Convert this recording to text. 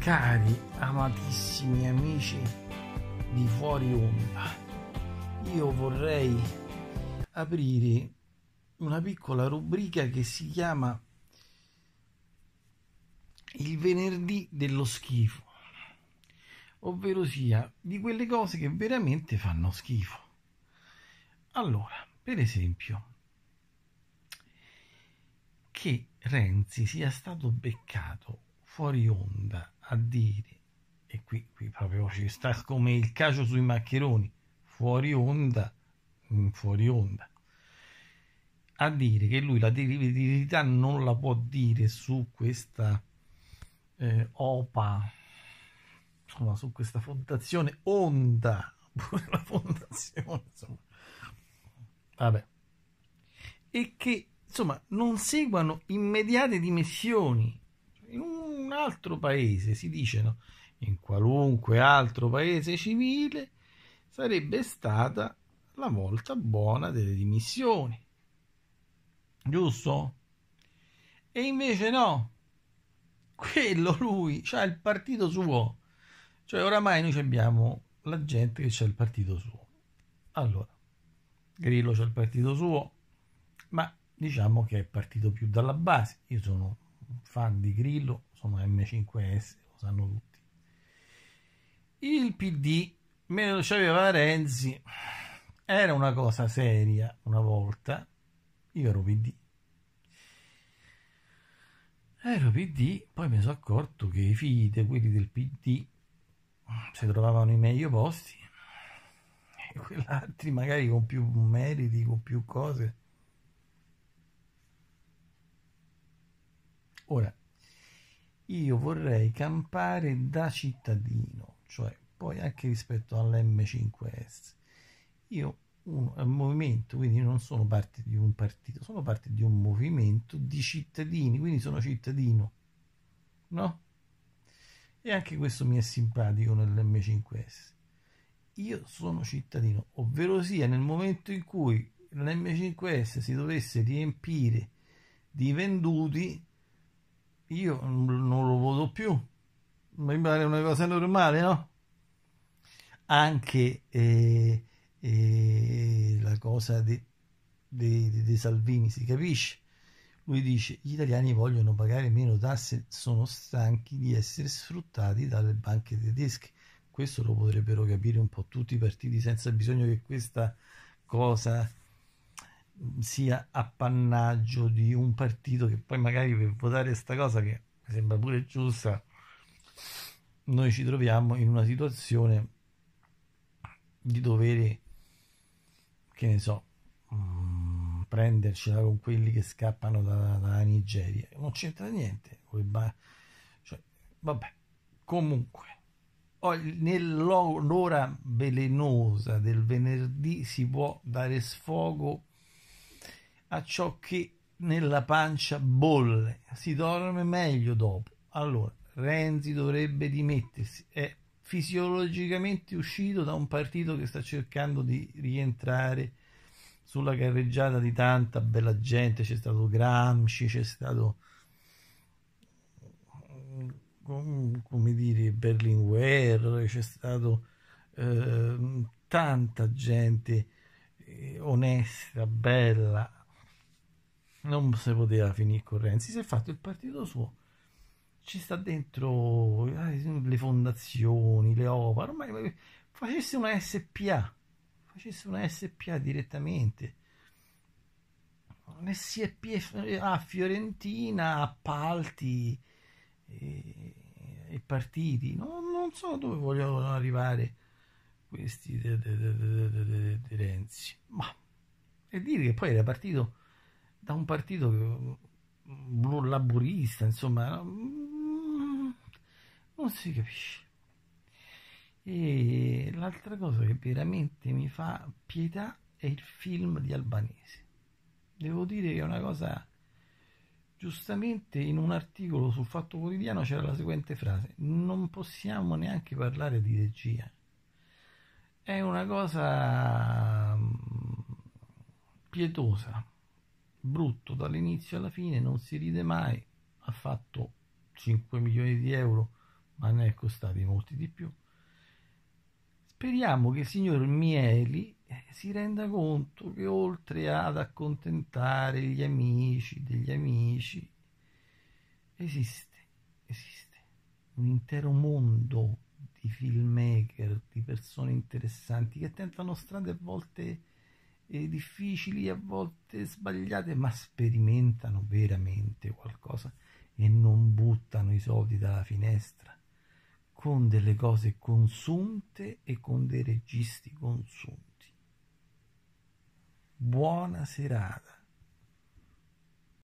Cari amatissimi amici di Fuori Onda, io vorrei aprire una piccola rubrica che si chiama Il venerdì dello schifo, ovvero sia di quelle cose che veramente fanno schifo. Allora, per esempio, che Renzi sia stato beccato fuori onda a dire, e qui, qui proprio ci sta come il cacio sui maccheroni, fuori onda, mm, fuori onda, a dire che lui la verità non la può dire su questa eh, OPA, insomma, su questa fondazione Onda, la fondazione, insomma. Vabbè. E che, insomma, non seguano immediate dimissioni un altro paese, si dicono, in qualunque altro paese civile, sarebbe stata la volta buona delle dimissioni. Giusto? E invece no. Quello lui, c'ha il partito suo. Cioè oramai noi abbiamo la gente che c'è il partito suo. Allora, Grillo c'è il partito suo, ma diciamo che è partito più dalla base. Io sono fan di Grillo sono M5S, lo sanno tutti. Il PD, me lo sapeva Renzi, era una cosa seria una volta, io ero PD. Ero PD, poi mi sono accorto che i figli di quelli del PD si trovavano i meglio posti e quell'altri magari con più meriti, con più cose Ora, io vorrei campare da cittadino, cioè poi anche rispetto all'M5S. Io un, un movimento, quindi non sono parte di un partito, sono parte di un movimento di cittadini, quindi sono cittadino, no? E anche questo mi è simpatico nell'M5S. Io sono cittadino, ovvero sia nel momento in cui l'M5S si dovesse riempire di venduti, io non lo voto più. Mi pare una cosa normale, no? Anche eh, eh, la cosa di, di, di Salvini si capisce. Lui dice gli italiani vogliono pagare meno tasse, sono stanchi di essere sfruttati dalle banche tedesche. Questo lo potrebbero capire un po' tutti i partiti senza bisogno che questa cosa sia appannaggio di un partito che poi magari per votare questa cosa che mi sembra pure giusta noi ci troviamo in una situazione di dovere che ne so mm, prendercela con quelli che scappano dalla da Nigeria non c'entra niente cioè, vabbè comunque nell'ora velenosa del venerdì si può dare sfogo a ciò che nella pancia bolle, si dorme meglio dopo. Allora, Renzi dovrebbe dimettersi, è fisiologicamente uscito da un partito che sta cercando di rientrare sulla carreggiata di tanta bella gente, c'è stato Gramsci, c'è stato come dire Berlinguer, c'è stato eh, tanta gente eh, onesta, bella, non si poteva finire con Renzi, si è fatto il partito suo. Ci sta dentro eh, le fondazioni, le OVA, ormai facesse una SPA, facesse una SPA direttamente. SPF eh, a Fiorentina, appalti e, e partiti, no, non so dove vogliono arrivare questi di Renzi, ma e dire che poi era partito da un partito mm, blu laburista, insomma, mm, non si capisce. E l'altra cosa che veramente mi fa pietà è il film di Albanese. Devo dire che è una cosa giustamente in un articolo sul Fatto Quotidiano c'era la seguente frase: non possiamo neanche parlare di regia. È una cosa mm, pietosa brutto dall'inizio alla fine, non si ride mai, ha fatto 5 milioni di euro, ma ne è costati molti di più. Speriamo che il signor Mieli eh, si renda conto che oltre ad accontentare gli amici degli amici, esiste, esiste un intero mondo di filmmaker, di persone interessanti che tentano strade a volte eh, difficili, a volte sbagliate, ma sperimentano veramente qualcosa e non buttano i soldi dalla finestra con delle cose consunte e con dei registi consunti. Buona serata.